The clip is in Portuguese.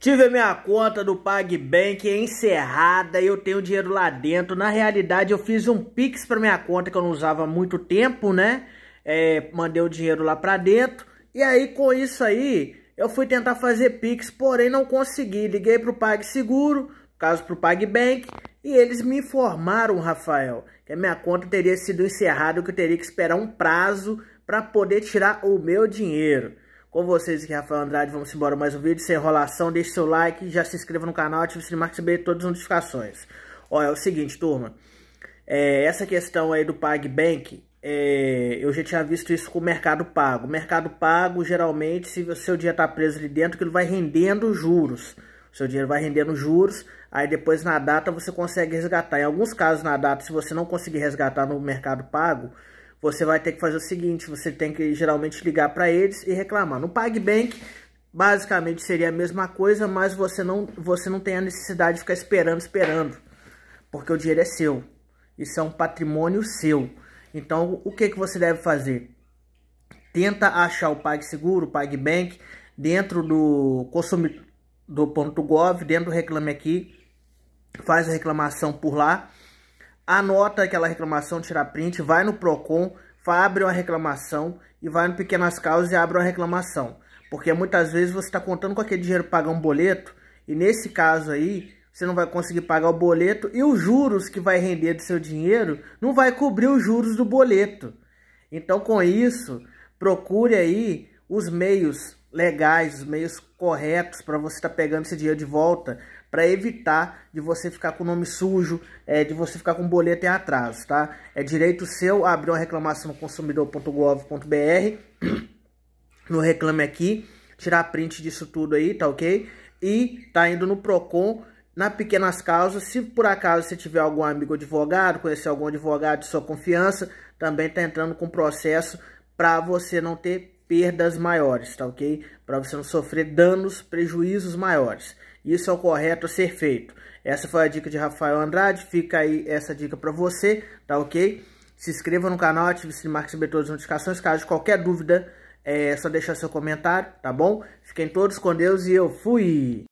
Tive a minha conta do PagBank encerrada e eu tenho dinheiro lá dentro. Na realidade, eu fiz um Pix para minha conta que eu não usava há muito tempo, né? É, mandei o dinheiro lá para dentro. E aí, com isso aí, eu fui tentar fazer Pix, porém não consegui. Liguei para o PagSeguro, caso para o PagBank, e eles me informaram, Rafael, que a minha conta teria sido encerrada, que eu teria que esperar um prazo para poder tirar o meu dinheiro com vocês aqui, é Rafael Andrade. Vamos embora mais um vídeo sem enrolação. Deixe seu like, já se inscreva no canal, ative o sininho para receber todas as notificações. Olha é o seguinte, turma. É, essa questão aí do PagBank, é, eu já tinha visto isso com o Mercado Pago. O Mercado Pago, geralmente, se o seu dinheiro está preso ali dentro, que ele vai rendendo juros. O seu dinheiro vai rendendo juros, aí depois na data você consegue resgatar. Em alguns casos na data, se você não conseguir resgatar no Mercado Pago, você vai ter que fazer o seguinte, você tem que geralmente ligar para eles e reclamar. No PagBank, basicamente seria a mesma coisa, mas você não, você não tem a necessidade de ficar esperando, esperando, porque o dinheiro é seu. Isso é um patrimônio seu. Então, o que, que você deve fazer? Tenta achar o PagSeguro, o PagBank, dentro do consumidor.gov, dentro do Reclame Aqui, faz a reclamação por lá, anota aquela reclamação, tira print, vai no PROCON, abre uma reclamação e vai no Pequenas Causas e abre uma reclamação. Porque muitas vezes você está contando com aquele dinheiro para pagar um boleto e nesse caso aí você não vai conseguir pagar o boleto e os juros que vai render do seu dinheiro não vai cobrir os juros do boleto. Então com isso, procure aí os meios legais, os meios corretos para você estar tá pegando esse dinheiro de volta para evitar de você ficar com nome sujo, é, de você ficar com boleto em atraso, tá? É direito seu abrir uma reclamação no consumidor.gov.br, no Reclame Aqui, tirar print disso tudo aí, tá ok? E tá indo no PROCON na pequenas causas, se por acaso você tiver algum amigo advogado, conhecer algum advogado de sua confiança, também tá entrando com processo para você não ter perdas maiores, tá ok? Para você não sofrer danos, prejuízos maiores. Isso é o correto a ser feito. Essa foi a dica de Rafael Andrade. Fica aí essa dica para você, tá ok? Se inscreva no canal, ative o sininho, marque receber todas as notificações. Caso qualquer dúvida, é só deixar seu comentário, tá bom? Fiquem todos com Deus e eu fui!